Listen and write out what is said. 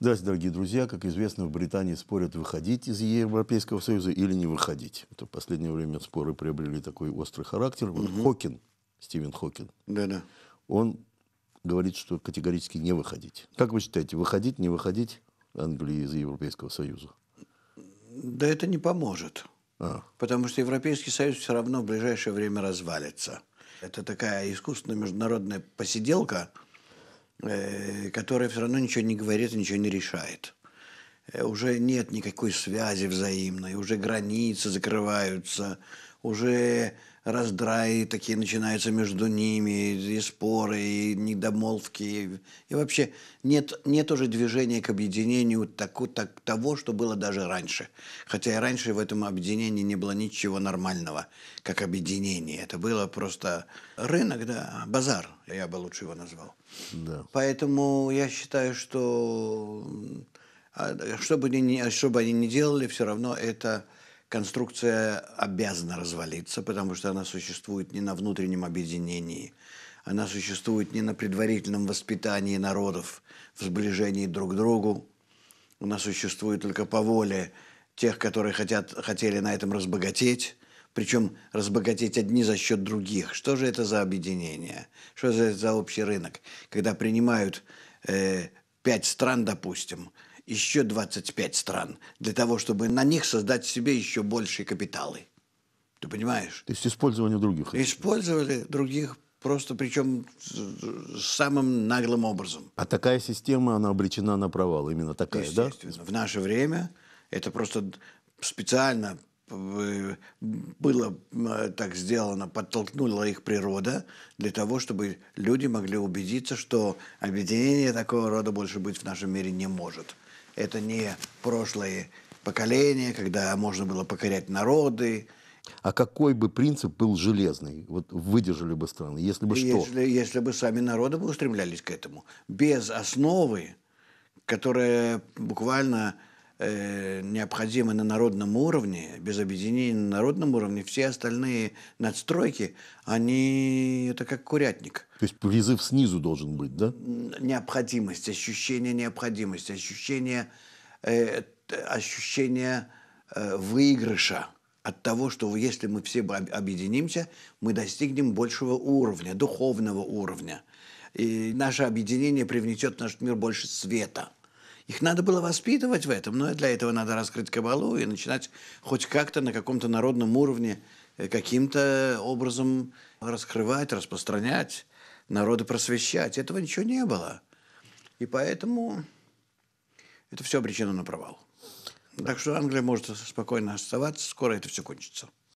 Здравствуйте, дорогие друзья. Как известно, в Британии спорят, выходить из Европейского Союза или не выходить. Это в последнее время споры приобрели такой острый характер. Вот угу. Хокин, Стивен Хокин, Да-да. он говорит, что категорически не выходить. Как вы считаете, выходить, не выходить Англии из Европейского Союза? Да это не поможет. А. Потому что Европейский Союз все равно в ближайшее время развалится. Это такая искусственная международная посиделка – Э, которая все равно ничего не говорит и ничего не решает. Э, уже нет никакой связи взаимной, уже границы закрываются, уже раздраи такие начинаются между ними, и споры, и недомолвки. И, вообще нет, нет уже движения к объединению таку, так, того, что было даже раньше. Хотя и раньше в этом объединении не было ничего нормального, как объединение. Это было просто рынок, да, базар, я бы лучше его назвал. Да. Поэтому я считаю, что а, что бы, они, что бы они ни делали, все равно это конструкция обязана развалиться, потому что она существует не на внутреннем объединении, она существует не на предварительном воспитании народов, в сближении друг к другу, она существует только по воле тех, которые хотят, хотели на этом разбогатеть, причем разбогатеть одни за счет других. Что же это за объединение? Что же это за общий рынок? Когда принимают э, пять стран, допустим, еще 25 стран для того, чтобы на них создать себе еще большие капиталы. Ты понимаешь? То есть использование других. Использовали других просто, причем самым наглым образом. А такая система, она обречена на провал, именно такая, да? В наше время это просто специально было э, так сделано, подтолкнула их природа для того, чтобы люди могли убедиться, что объединение такого рода больше быть в нашем мире не может. Это не прошлое поколение, когда можно было покорять народы. А какой бы принцип был железный? Вот выдержали бы страны, если бы если, что? Если бы сами народы бы устремлялись к этому. Без основы, которая буквально э, необходимы на народном уровне, без объединения на народном уровне, все остальные надстройки, они это как курятник. То есть призыв снизу должен быть, да? Необходимость, ощущение необходимости, ощущение, э, ощущение э, выигрыша от того, что если мы все объединимся, мы достигнем большего уровня, духовного уровня. И наше объединение привнесет в наш мир больше света – их надо было воспитывать в этом, но для этого надо раскрыть кабалу и начинать хоть как-то на каком-то народном уровне э, каким-то образом раскрывать, распространять, народы просвещать. Этого ничего не было. И поэтому это все обречено на провал. Так что Англия может спокойно оставаться, скоро это все кончится.